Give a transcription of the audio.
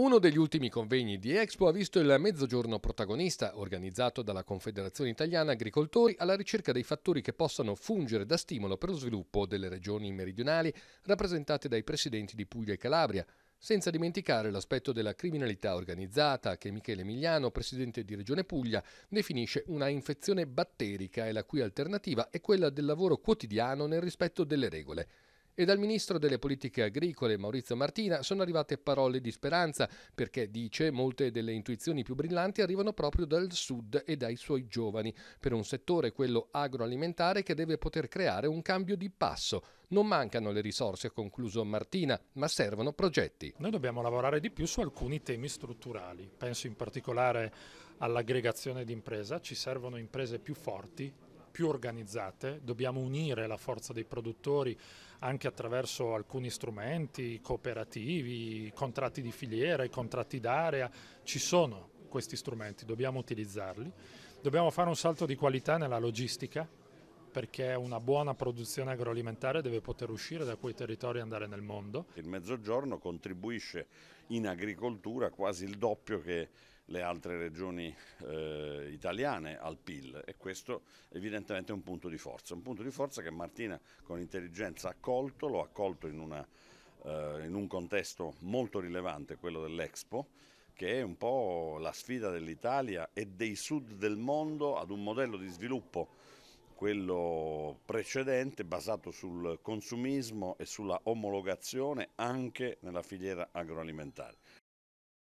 Uno degli ultimi convegni di Expo ha visto il Mezzogiorno protagonista, organizzato dalla Confederazione Italiana Agricoltori alla ricerca dei fattori che possano fungere da stimolo per lo sviluppo delle regioni meridionali rappresentate dai presidenti di Puglia e Calabria, senza dimenticare l'aspetto della criminalità organizzata che Michele Emiliano, presidente di Regione Puglia, definisce una infezione batterica e la cui alternativa è quella del lavoro quotidiano nel rispetto delle regole e dal ministro delle politiche agricole Maurizio Martina sono arrivate parole di speranza perché, dice, molte delle intuizioni più brillanti arrivano proprio dal sud e dai suoi giovani, per un settore, quello agroalimentare, che deve poter creare un cambio di passo. Non mancano le risorse, ha concluso Martina, ma servono progetti. Noi dobbiamo lavorare di più su alcuni temi strutturali, penso in particolare all'aggregazione di impresa, ci servono imprese più forti, più organizzate, dobbiamo unire la forza dei produttori anche attraverso alcuni strumenti cooperativi, contratti di filiera, contratti d'area, ci sono questi strumenti, dobbiamo utilizzarli. Dobbiamo fare un salto di qualità nella logistica perché una buona produzione agroalimentare deve poter uscire da quei territori e andare nel mondo. Il mezzogiorno contribuisce in agricoltura quasi il doppio che le altre regioni eh, italiane al PIL e questo evidentemente è un punto di forza, un punto di forza che Martina con intelligenza ha colto, lo ha colto in, una, eh, in un contesto molto rilevante, quello dell'Expo, che è un po' la sfida dell'Italia e dei sud del mondo ad un modello di sviluppo quello precedente basato sul consumismo e sulla omologazione anche nella filiera agroalimentare.